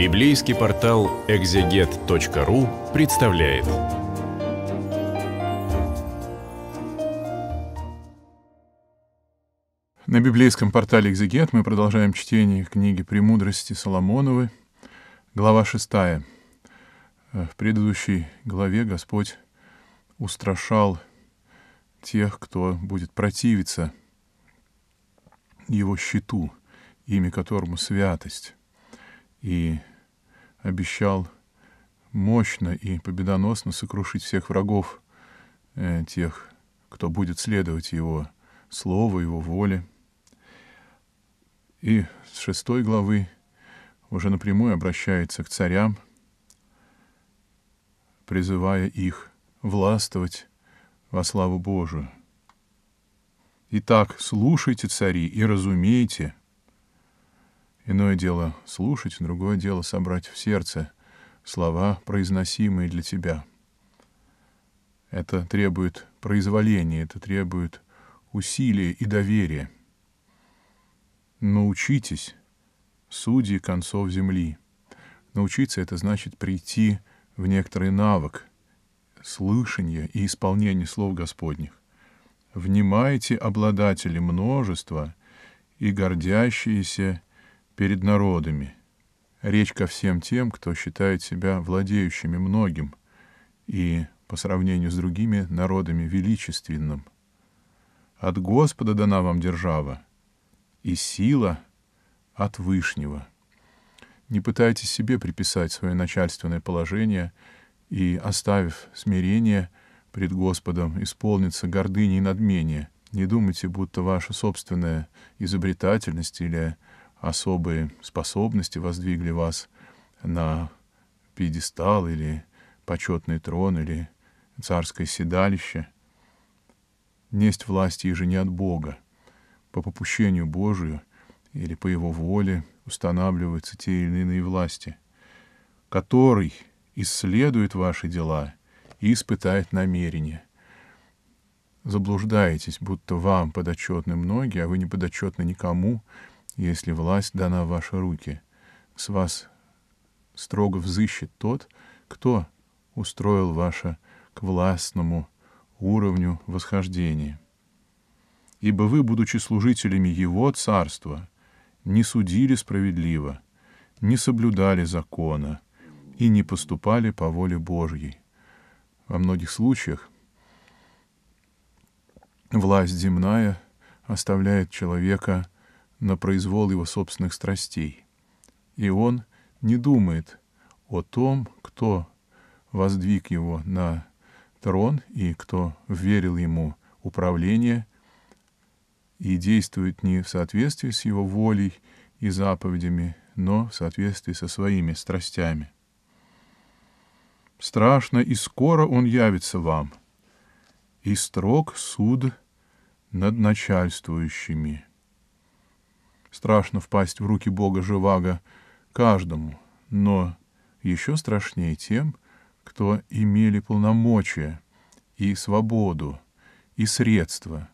Библейский портал экзегет.ру представляет. На библейском портале «Экзегет» мы продолжаем чтение книги «Премудрости Соломоновой», глава 6. В предыдущей главе Господь устрашал тех, кто будет противиться Его щиту, имя которому святость и обещал мощно и победоносно сокрушить всех врагов э, тех, кто будет следовать его слову, его воле. И с шестой главы уже напрямую обращается к царям, призывая их властвовать во славу Божию. Итак, слушайте, цари, и разумейте — Иное дело слушать, другое дело собрать в сердце слова, произносимые для тебя. Это требует произволения, это требует усилия и доверия. Научитесь, судьи концов земли. Научиться — это значит прийти в некоторый навык слышания и исполнения слов Господних. «Внимайте, обладатели множества и гордящиеся перед народами. Речь ко всем тем, кто считает себя владеющими многим и, по сравнению с другими народами, величественным. От Господа дана вам держава, и сила от Вышнего. Не пытайтесь себе приписать свое начальственное положение и, оставив смирение пред Господом, исполниться гордыни и надмение. Не думайте, будто ваша собственная изобретательность или особые способности воздвигли вас на пьедестал или почетный трон или царское седалище. Несть власти и же не от Бога. По попущению Божию или по его воле устанавливаются те или иные власти, который исследует ваши дела и испытает намерения. Заблуждаетесь, будто вам подотчетны многие, а вы не подотчетны никому, если власть дана в ваши руки. С вас строго взыщет тот, кто устроил ваше к властному уровню восхождение, Ибо вы, будучи служителями Его Царства, не судили справедливо, не соблюдали закона и не поступали по воле Божьей. Во многих случаях власть земная оставляет человека – на произвол его собственных страстей. И он не думает о том, кто воздвиг его на трон и кто верил ему управление и действует не в соответствии с его волей и заповедями, но в соответствии со своими страстями. Страшно, и скоро он явится вам, и строг суд над начальствующими. Страшно впасть в руки Бога Живаго каждому, но еще страшнее тем, кто имели полномочия и свободу, и средства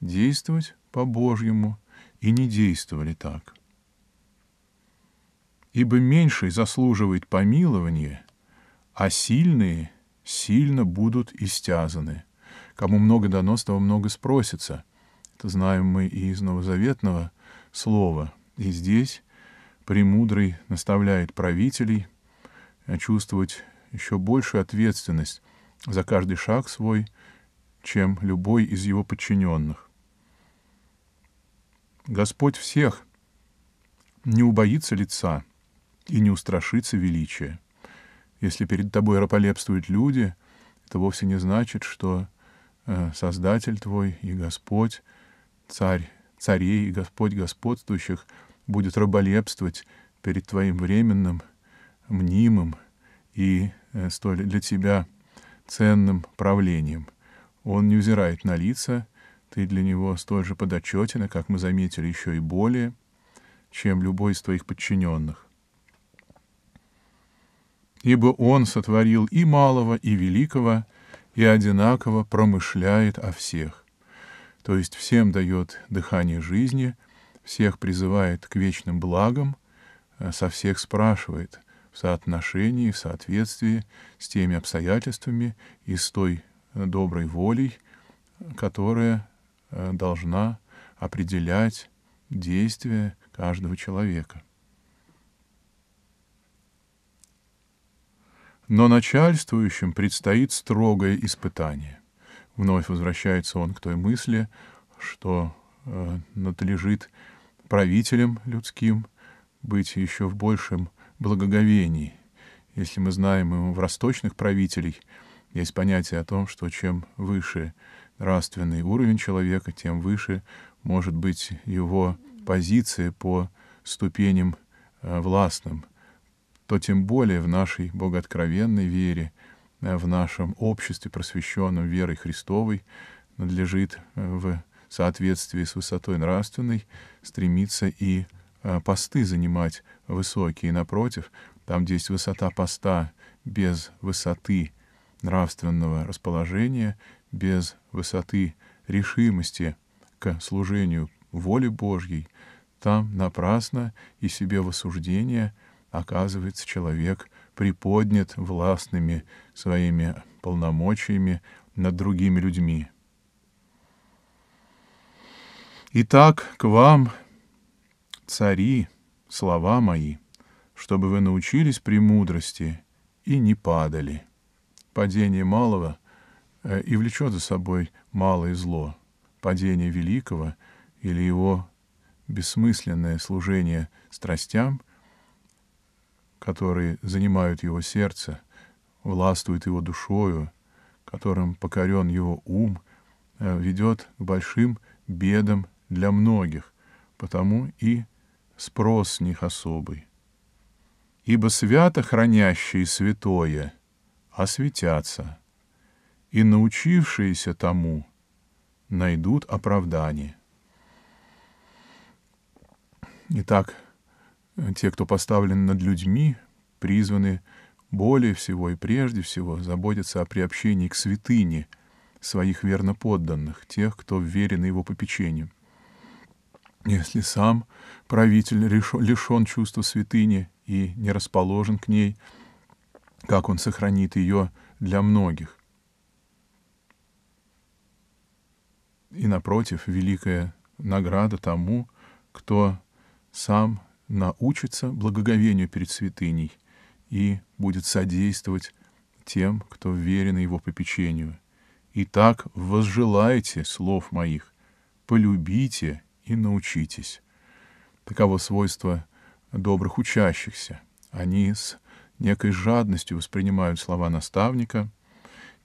действовать по-божьему и не действовали так. Ибо меньший заслуживает помилования, а сильные сильно будут истязаны. Кому много дано, того много спросится. Это знаем мы и из Новозаветного — слово. И здесь премудрый наставляет правителей э, чувствовать еще большую ответственность за каждый шаг свой, чем любой из его подчиненных. Господь всех не убоится лица и не устрашится величия. Если перед тобой рополепствуют люди, это вовсе не значит, что э, Создатель твой и Господь, Царь царей и Господь господствующих будет раболепствовать перед твоим временным, мнимым и э, столь для тебя ценным правлением. Он не взирает на лица, ты для него столь же подотчетен, как мы заметили, еще и более, чем любой из твоих подчиненных. Ибо он сотворил и малого, и великого, и одинаково промышляет о всех то есть всем дает дыхание жизни, всех призывает к вечным благам, э, со всех спрашивает в соотношении, в соответствии с теми обстоятельствами и с той э, доброй волей, которая э, должна определять действия каждого человека. Но начальствующим предстоит строгое испытание. Вновь возвращается он к той мысли, что э, надлежит правителям людским быть еще в большем благоговении. Если мы знаем и в расточных правителей, есть понятие о том, что чем выше нравственный уровень человека, тем выше может быть его позиция по ступеням э, властным, то тем более в нашей богооткровенной вере Э, в нашем обществе, просвещенном верой Христовой, надлежит э, в соответствии с высотой нравственной стремиться и э, посты занимать высокие. Напротив, там, где есть высота поста без высоты нравственного расположения, без высоты решимости к служению воле Божьей, там напрасно и себе в осуждение оказывается человек приподнят властными своими полномочиями над другими людьми. Итак, к вам, цари, слова мои, чтобы вы научились премудрости и не падали. Падение малого э, и влечет за собой малое зло. Падение великого или его бессмысленное служение страстям — которые занимают его сердце, властвуют его душою, которым покорен его ум, э, ведет к большим бедам для многих, потому и спрос с них особый. Ибо свято хранящие святое осветятся, и научившиеся тому найдут оправдание. Итак, те, кто поставлен над людьми, призваны более всего и прежде всего заботиться о приобщении к святыне своих верно подданных, тех, кто верен его попечению. Если сам правитель лишен чувства святыни и не расположен к ней, как он сохранит ее для многих? И напротив, великая награда тому, кто сам научится благоговению перед святыней и будет содействовать тем, кто верен его попечению. Итак, возжелайте слов моих, полюбите и научитесь. Таково свойство добрых учащихся. Они с некой жадностью воспринимают слова наставника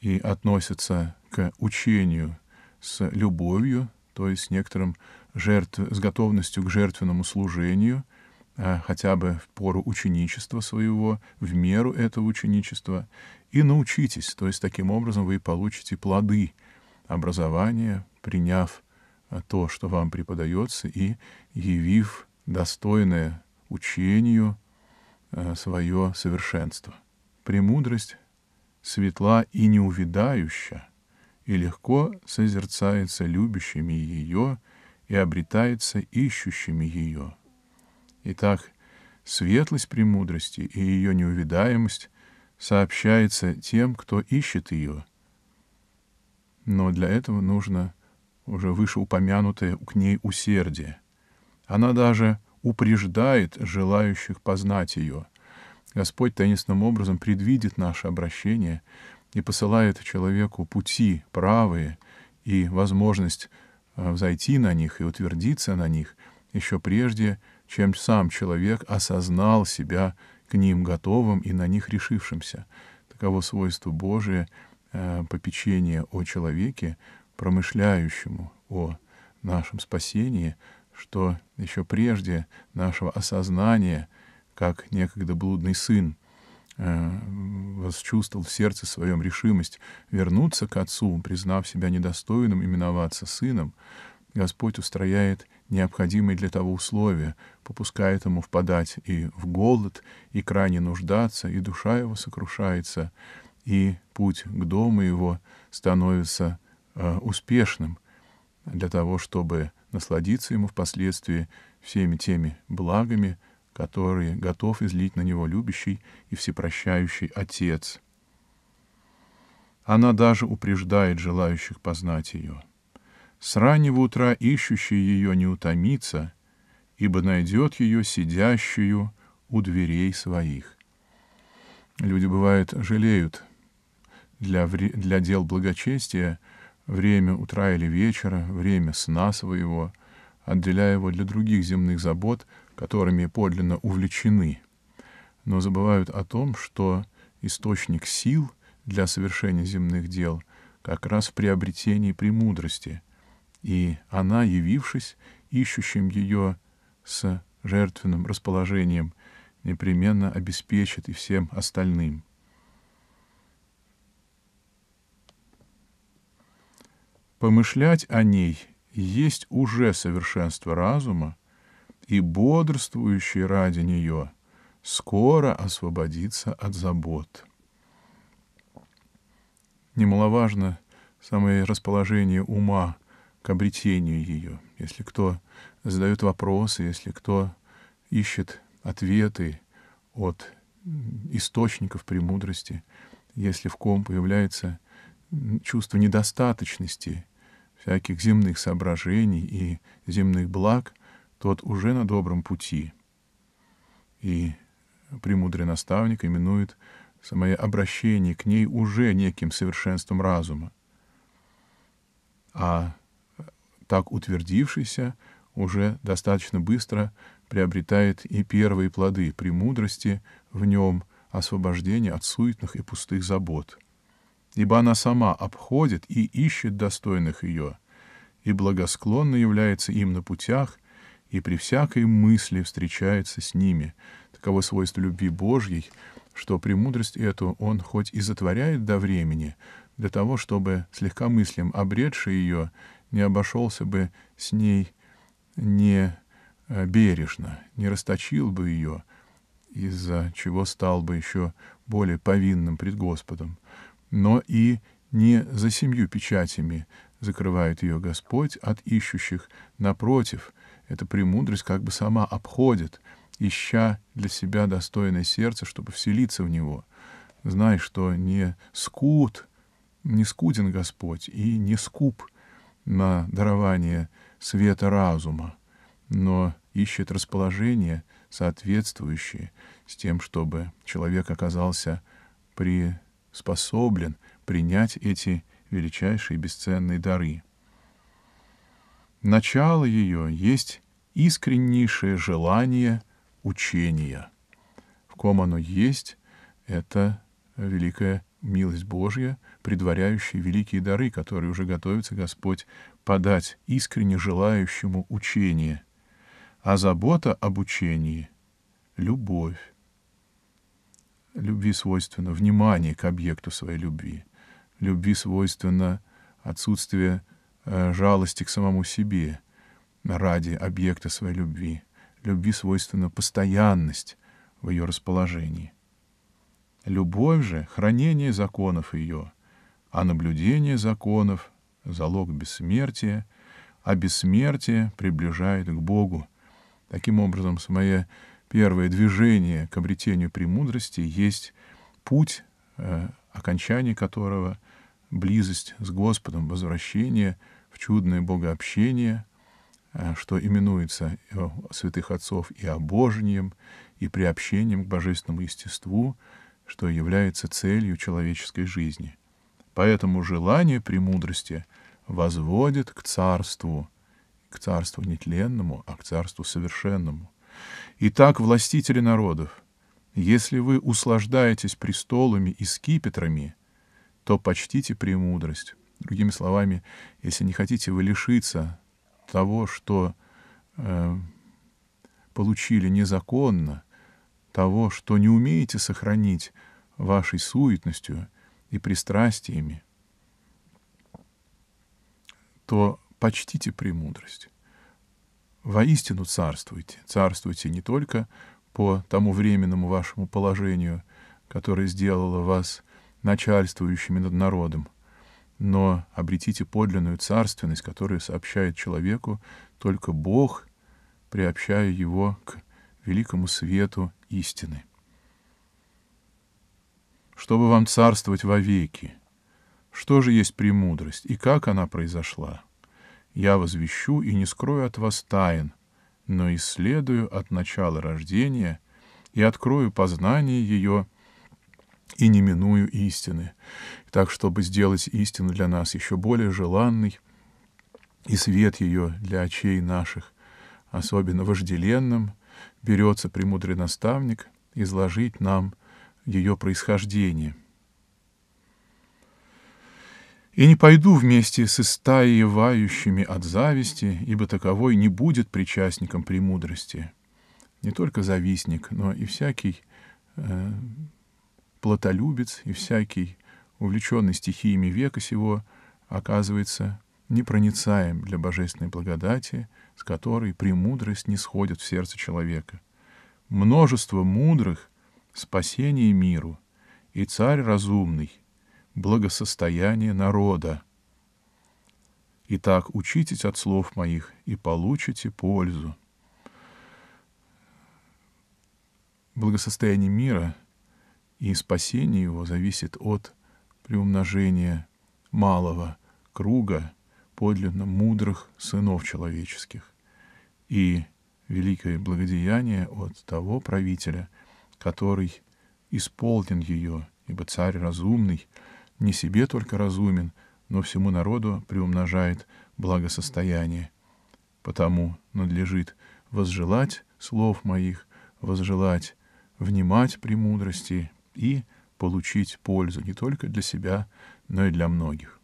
и относятся к учению с любовью, то есть некоторым жертв, с готовностью к жертвенному служению — Э, хотя бы в пору ученичества своего, в меру этого ученичества, и научитесь, то есть таким образом вы получите плоды образования, приняв э, то, что вам преподается, и явив достойное учению э, свое совершенство. Премудрость светла и неувидающа, и легко созерцается любящими ее и обретается ищущими ее. Итак, светлость премудрости и ее неувидаемость сообщается тем, кто ищет ее. Но для этого нужно уже вышеупомянутое к ней усердие. Она даже упреждает желающих познать ее. Господь таинственным образом предвидит наше обращение и посылает человеку пути правые и возможность э, взойти на них и утвердиться на них еще прежде, чем сам человек осознал себя к ним готовым и на них решившимся. Таково свойство Божие э, попечение о человеке, промышляющему о нашем спасении, что еще прежде нашего осознания, как некогда блудный сын, э, восчувствовал в сердце своем решимость вернуться к отцу, признав себя недостойным именоваться сыном, Господь устрояет необходимые для того условия, попускает ему впадать и в голод, и крайне нуждаться, и душа его сокрушается, и путь к дому его становится э, успешным для того, чтобы насладиться ему впоследствии всеми теми благами, которые готов излить на него любящий и всепрощающий Отец. Она даже упреждает желающих познать ее — с раннего утра ищущий ее не утомится, ибо найдет ее сидящую у дверей своих. Люди, бывает, жалеют для, вре... для дел благочестия время утра или вечера, время сна своего, отделяя его для других земных забот, которыми подлинно увлечены, но забывают о том, что источник сил для совершения земных дел как раз в приобретении премудрости — и она, явившись, ищущим ее с жертвенным расположением, непременно обеспечит и всем остальным. Помышлять о ней есть уже совершенство разума, и бодрствующий ради нее скоро освободится от забот. Немаловажно самое расположение ума к обретению ее. Если кто задает вопросы, если кто ищет ответы от источников премудрости, если в ком появляется чувство недостаточности всяких земных соображений и земных благ, тот уже на добром пути. И премудрый наставник именует самое обращение к ней уже неким совершенством разума. А так утвердившийся, уже достаточно быстро приобретает и первые плоды премудрости в нем, освобождение от суетных и пустых забот. Ибо она сама обходит и ищет достойных ее, и благосклонно является им на путях, и при всякой мысли встречается с ними. Таково свойство любви Божьей, что премудрость эту он хоть и затворяет до времени, для того, чтобы слегка мыслям обретший ее не обошелся бы с ней не э, бережно, не расточил бы ее, из-за чего стал бы еще более повинным пред Господом, но и не за семью печатями закрывает ее Господь от ищущих, напротив, эта премудрость как бы сама обходит, ища для себя достойное сердце, чтобы вселиться в него. Знай, что не скут, не скуден Господь и не скуп — на дарование света разума, но ищет расположение, соответствующее с тем, чтобы человек оказался приспособлен принять эти величайшие бесценные дары. Начало ее есть искреннейшее желание учения. В ком оно есть, это великая милость Божья — предваряющие великие дары, которые уже готовится Господь подать искренне желающему учение. А забота об учении — любовь. Любви свойственно внимание к объекту своей любви. Любви свойственно отсутствие э, жалости к самому себе ради объекта своей любви. Любви свойственно постоянность в ее расположении. Любовь же — хранение законов ее, а наблюдение законов — залог бессмертия, а бессмертие приближает к Богу. Таким образом, самое первое движение к обретению премудрости есть путь, э, окончание которого — близость с Господом, возвращение в чудное богообщение, э, что именуется святых отцов и обожением, и приобщением к божественному естеству, что является целью человеческой жизни — Поэтому желание премудрости возводит к царству, к царству нетленному, а к царству совершенному. Итак, властители народов, если вы услаждаетесь престолами и скипетрами, то почтите премудрость. Другими словами, если не хотите вы лишиться того, что э, получили незаконно, того, что не умеете сохранить вашей суетностью — и пристрастиями, то почтите премудрость. Воистину царствуйте. Царствуйте не только по тому временному вашему положению, которое сделало вас начальствующими над народом, но обретите подлинную царственность, которую сообщает человеку только Бог, приобщая его к великому свету истины чтобы вам царствовать вовеки. Что же есть премудрость и как она произошла? Я возвещу и не скрою от вас тайн, но исследую от начала рождения и открою познание ее и не миную истины, так, чтобы сделать истину для нас еще более желанной и свет ее для очей наших, особенно вожделенным, берется премудрый наставник изложить нам ее происхождение. «И не пойду вместе с истаей от зависти, ибо таковой не будет причастником премудрости, не только завистник, но и всякий э, платолюбец, и всякий, увлеченный стихиями века сего, оказывается непроницаем для божественной благодати, с которой премудрость не сходит в сердце человека. Множество мудрых спасение миру, и царь разумный, благосостояние народа. Итак, учитесь от слов моих и получите пользу. Благосостояние мира и спасение его зависит от приумножения малого круга подлинно мудрых сынов человеческих и великое благодеяние от того правителя — который исполнен ее, ибо царь разумный, не себе только разумен, но всему народу приумножает благосостояние. Потому надлежит возжелать слов моих, возжелать, внимать премудрости и получить пользу не только для себя, но и для многих.